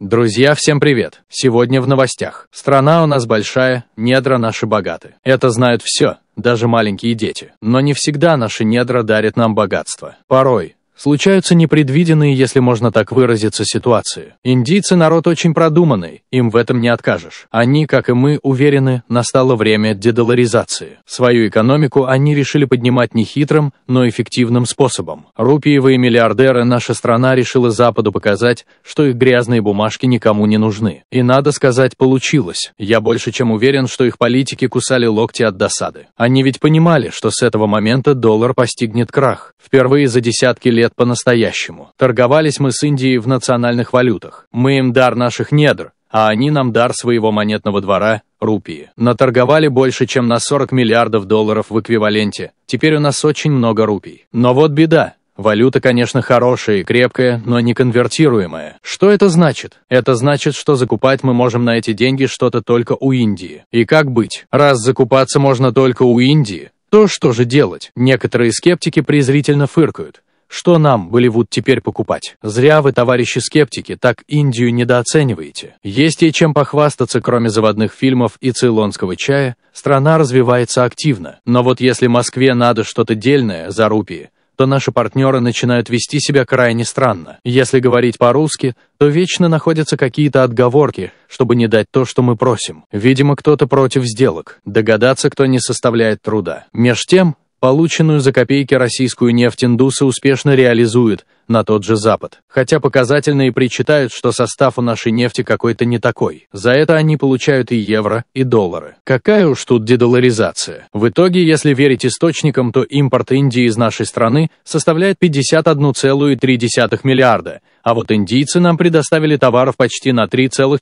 Друзья, всем привет! Сегодня в новостях. Страна у нас большая, недра наши богаты. Это знают все, даже маленькие дети. Но не всегда наши недра дарят нам богатство. Порой Случаются непредвиденные, если можно так выразиться, ситуации. Индийцы народ очень продуманный, им в этом не откажешь. Они, как и мы, уверены, настало время дедоларизации. Свою экономику они решили поднимать не хитрым, но эффективным способом. Рупиевые миллиардеры наша страна решила Западу показать, что их грязные бумажки никому не нужны. И надо сказать, получилось. Я больше чем уверен, что их политики кусали локти от досады. Они ведь понимали, что с этого момента доллар постигнет крах. Впервые за десятки лет лет по-настоящему. Торговались мы с Индией в национальных валютах. Мы им дар наших недр, а они нам дар своего монетного двора – рупии. Наторговали больше, чем на 40 миллиардов долларов в эквиваленте. Теперь у нас очень много рупий. Но вот беда. Валюта, конечно, хорошая и крепкая, но не конвертируемая. Что это значит? Это значит, что закупать мы можем на эти деньги что-то только у Индии. И как быть? Раз закупаться можно только у Индии, то что же делать? Некоторые скептики презрительно фыркают. Что нам, Болливуд, теперь покупать? Зря вы, товарищи скептики, так Индию недооцениваете. Есть ей чем похвастаться, кроме заводных фильмов и цейлонского чая, страна развивается активно. Но вот если Москве надо что-то дельное за рупии, то наши партнеры начинают вести себя крайне странно. Если говорить по-русски, то вечно находятся какие-то отговорки, чтобы не дать то, что мы просим. Видимо, кто-то против сделок. Догадаться, кто не составляет труда. Меж тем, Полученную за копейки российскую нефть индусы успешно реализуют, на тот же Запад. Хотя показательно и причитают, что состав у нашей нефти какой-то не такой. За это они получают и евро, и доллары. Какая уж тут дедоларизация. В итоге, если верить источникам, то импорт Индии из нашей страны составляет 51,3 миллиарда, а вот индийцы нам предоставили товаров почти на 3,4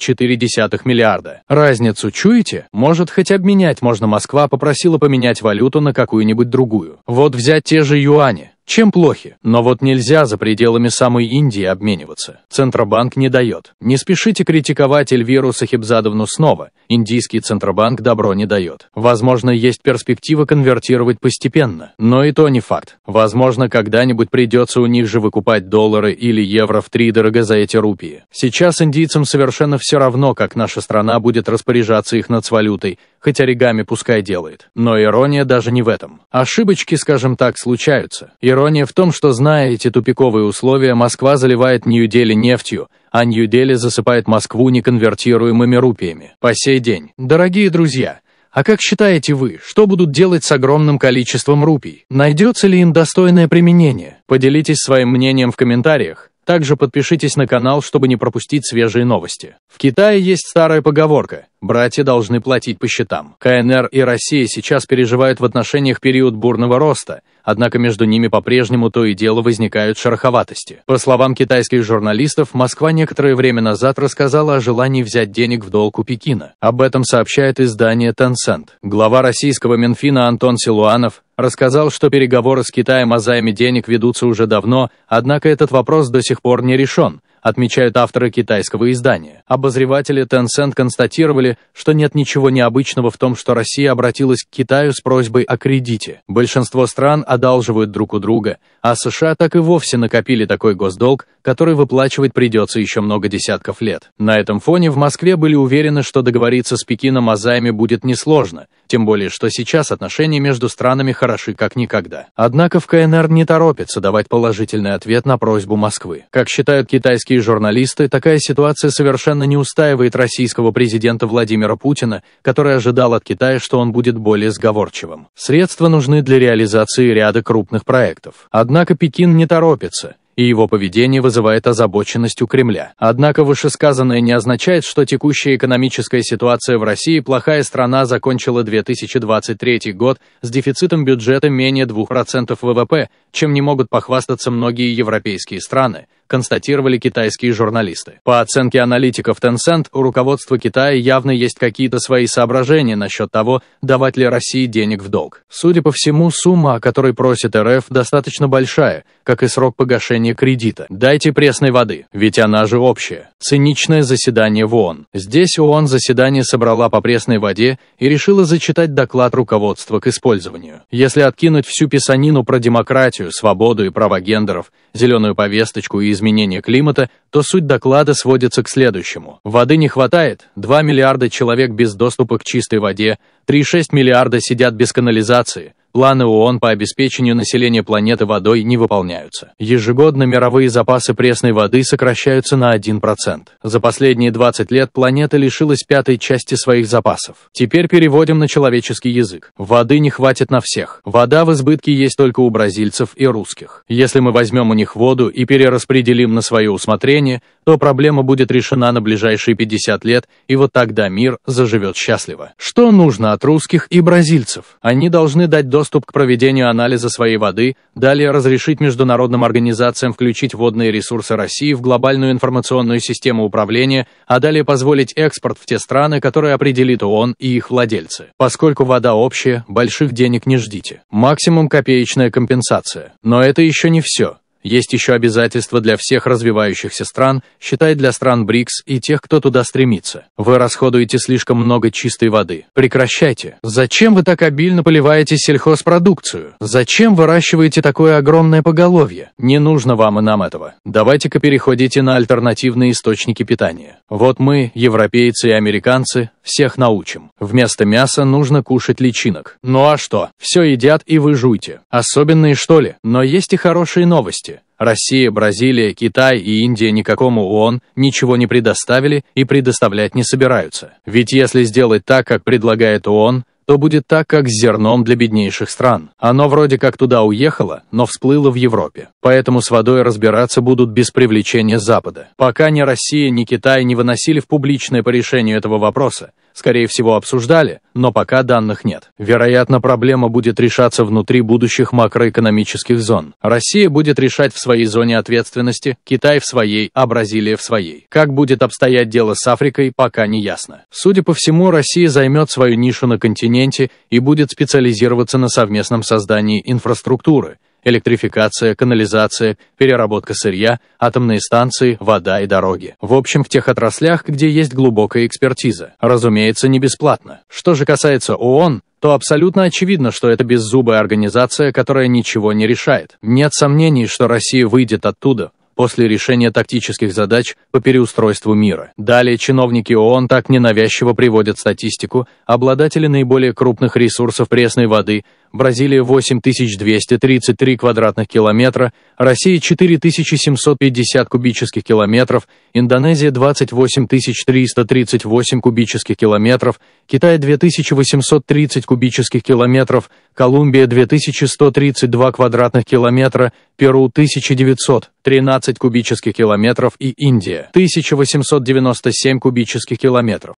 миллиарда. Разницу чуете? Может, хоть обменять можно Москва попросила поменять валюту на какую-нибудь другую. Вот взять те же юани. Чем плохи? Но вот нельзя за пределами самой Индии обмениваться. Центробанк не дает. Не спешите критиковать Эльвиру Сахибзадовну снова. Индийский Центробанк добро не дает. Возможно, есть перспектива конвертировать постепенно. Но и то не факт. Возможно, когда-нибудь придется у них же выкупать доллары или евро в три дорого за эти рупии. Сейчас индийцам совершенно все равно, как наша страна будет распоряжаться их нацвалютой, хоть оригами пускай делает. Но ирония даже не в этом. Ошибочки, скажем так, случаются. Ирония в том, что, зная эти тупиковые условия, Москва заливает Нью-Дели нефтью, а Нью-Дели засыпает Москву неконвертируемыми рупиями. По сей день. Дорогие друзья, а как считаете вы, что будут делать с огромным количеством рупий? Найдется ли им достойное применение? Поделитесь своим мнением в комментариях. Также подпишитесь на канал, чтобы не пропустить свежие новости. В Китае есть старая поговорка «братья должны платить по счетам». КНР и Россия сейчас переживают в отношениях период бурного роста – однако между ними по-прежнему то и дело возникают шероховатости. По словам китайских журналистов, Москва некоторое время назад рассказала о желании взять денег в долг у Пекина. Об этом сообщает издание Tencent. Глава российского Минфина Антон Силуанов рассказал, что переговоры с Китаем о займе денег ведутся уже давно, однако этот вопрос до сих пор не решен отмечают авторы китайского издания. Обозреватели Tencent констатировали, что нет ничего необычного в том, что Россия обратилась к Китаю с просьбой о кредите. Большинство стран одалживают друг у друга, а США так и вовсе накопили такой госдолг, который выплачивать придется еще много десятков лет. На этом фоне в Москве были уверены, что договориться с Пекином о займе будет несложно, тем более, что сейчас отношения между странами хороши как никогда. Однако в КНР не торопится давать положительный ответ на просьбу Москвы. Как считают китайские американские журналисты, такая ситуация совершенно не устаивает российского президента Владимира Путина, который ожидал от Китая, что он будет более сговорчивым. Средства нужны для реализации ряда крупных проектов. Однако Пекин не торопится, и его поведение вызывает озабоченность у Кремля. Однако вышесказанное не означает, что текущая экономическая ситуация в России плохая страна закончила 2023 год с дефицитом бюджета менее 2% ВВП, чем не могут похвастаться многие европейские страны, констатировали китайские журналисты. По оценке аналитиков Tencent, у руководства Китая явно есть какие-то свои соображения насчет того, давать ли России денег в долг. Судя по всему, сумма, о которой просит РФ, достаточно большая, как и срок погашения кредита. Дайте пресной воды, ведь она же общая. Циничное заседание в ООН. Здесь ООН заседание собрала по пресной воде и решила зачитать доклад руководства к использованию. Если откинуть всю писанину про демократию, свободу и права гендеров, зеленую повесточку и изменения, изменения климата, то суть доклада сводится к следующему. Воды не хватает, 2 миллиарда человек без доступа к чистой воде, 3,6 миллиарда сидят без канализации – планы ООН по обеспечению населения планеты водой не выполняются. Ежегодно мировые запасы пресной воды сокращаются на 1%. За последние 20 лет планета лишилась пятой части своих запасов. Теперь переводим на человеческий язык. Воды не хватит на всех. Вода в избытке есть только у бразильцев и русских. Если мы возьмем у них воду и перераспределим на свое усмотрение, то проблема будет решена на ближайшие 50 лет, и вот тогда мир заживет счастливо. Что нужно от русских и бразильцев? Они должны дать доступ доступ к проведению анализа своей воды, далее разрешить международным организациям включить водные ресурсы России в глобальную информационную систему управления, а далее позволить экспорт в те страны, которые определит ООН и их владельцы. Поскольку вода общая, больших денег не ждите. Максимум копеечная компенсация. Но это еще не все. Есть еще обязательства для всех развивающихся стран, считай для стран БРИКС и тех, кто туда стремится. Вы расходуете слишком много чистой воды. Прекращайте. Зачем вы так обильно поливаете сельхозпродукцию? Зачем выращиваете такое огромное поголовье? Не нужно вам и нам этого. Давайте-ка переходите на альтернативные источники питания. Вот мы, европейцы и американцы, всех научим. Вместо мяса нужно кушать личинок. Ну а что? Все едят и вы жуйте. Особенные что ли? Но есть и хорошие новости. Россия, Бразилия, Китай и Индия никакому ООН ничего не предоставили и предоставлять не собираются. Ведь если сделать так, как предлагает ООН, то будет так, как с зерном для беднейших стран. Оно вроде как туда уехало, но всплыло в Европе. Поэтому с водой разбираться будут без привлечения Запада. Пока ни Россия, ни Китай не выносили в публичное по решению этого вопроса, Скорее всего, обсуждали, но пока данных нет. Вероятно, проблема будет решаться внутри будущих макроэкономических зон. Россия будет решать в своей зоне ответственности, Китай в своей, а Бразилия в своей. Как будет обстоять дело с Африкой, пока не ясно. Судя по всему, Россия займет свою нишу на континенте и будет специализироваться на совместном создании инфраструктуры – электрификация, канализация, переработка сырья, атомные станции, вода и дороги. В общем, в тех отраслях, где есть глубокая экспертиза. Разумеется, не бесплатно. Что же касается ООН, то абсолютно очевидно, что это беззубая организация, которая ничего не решает. Нет сомнений, что Россия выйдет оттуда, после решения тактических задач по переустройству мира. Далее чиновники ООН так ненавязчиво приводят статистику, обладатели наиболее крупных ресурсов пресной воды – Бразилия 8233 квадратных километра, Россия 4750 кубических километров, Индонезия 28338 кубических километров, Китай 2830 кубических километров, Колумбия 2132 квадратных километра, Перу 1913 кубических километров и Индия 1897 кубических километров.